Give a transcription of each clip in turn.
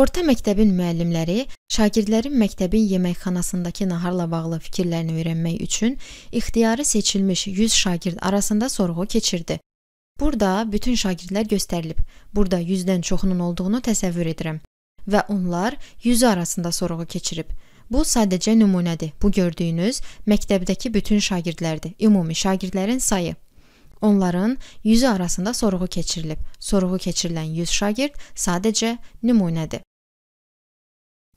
Orta məktəbin müəllimləri şagirdlərin məktəbin yeməkxanasındakı naharla bağlı fikirlərini öyrənmək üçün ixtiyari seçilmiş 100 şagird arasında sorğu keçirdi. Burada bütün şagirdlər göstərilib. Burada 100-dən çoxunun olduğunu təsəvvür edirəm və onlar 100 arasında sorğu keçirib. Bu sadəcə nümunədir. Bu gördüyünüz məktəbdəki bütün şagirdlərdir. Ümumi şagirdlərin sayı Onların 100 arasında sorğu keçirilib. Sorğu keçirilən 100 şagird sadəcə nümunədir.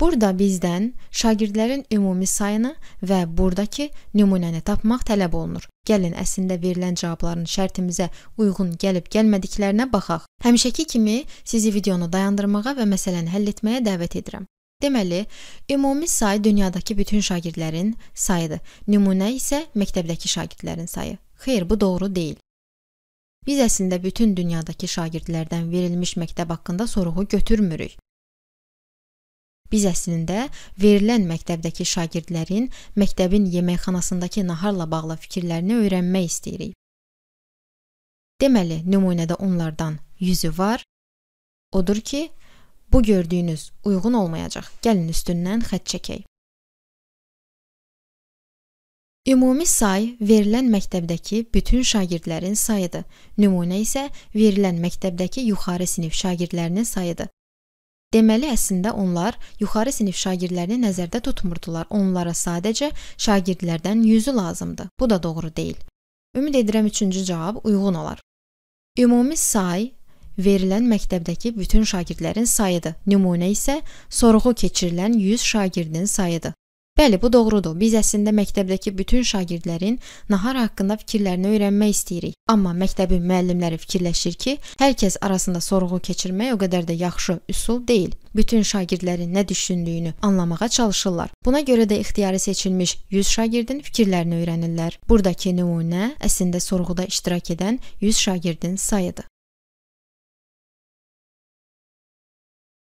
Burada bizdən şagirdlərin ümumi sayını və burdakı nümunəni tapmaq tələb olunur. Gəlin əslində verilən cavabların şərtimizə uyğun gəlib-gəlmədiklərinə baxaq. Həmişəki kimi sizi videonu dayandırmağa və məsələni həll etməyə dəvət edirəm. Deməli, ümumi say dünyadakı bütün şagirdlərin sayıdır. Nümunə isə məktəbdəki şagirdlərin sayı. Xeyr, bu doğru deyil. Biz əslində bütün dünyadakı şagirdlərdən verilmiş məktəb haqqında sorğu götürmürük. Biz əslində verilən məktəbdəki şagirdlərin məktəbin yeməkxanasındakı naharla bağlı fikirlərini öyrənmək istəyirik. Deməli, nümunədə onlardan 100-ü var. Odur ki, bu gördüyünüz uyğun olmayacaq. Gəlin üstündən xətt çəkək. Ümumi say verilən məktəbdəki bütün şagirdlərin sayıdır. Nümunə isə verilən məktəbdəki yuxarı sinif şagirdlərinin sayıdır. Deməli əslində onlar yuxarı sinif şagirdlərini nəzərdə tutmurdular. Onlara sadəcə şagirdlərdən 100-ü lazımdı. Bu da doğru deyil. Ümid edirəm 3-cü cavab uyğun olar. Ümumi say verilən məktəbdəki bütün şagirdlərin sayıdır. Nümunə isə sorğu keçirilən 100 şagirdin sayıdır. Bəli, bu doğrudur. Biz əslində məktəbdəki bütün şagirdlərin nahar haqqında fikirlərini öyrənmək istəyirik. Amma məktəbin müəllimləri fikirləşir ki, hər kəs arasında sorğu keçirmək o qədər də yaxşı üsul deyil. Bütün şagirdlərin nə düşündüyünü anlamağa çalışırlar. Buna görə də ixtiyari seçilmiş 100 şagirdin fikirlərini öyrənirlər. Buradakı nümunə əslində sorğuda iştirak edən 100 şagirdin sayıdır.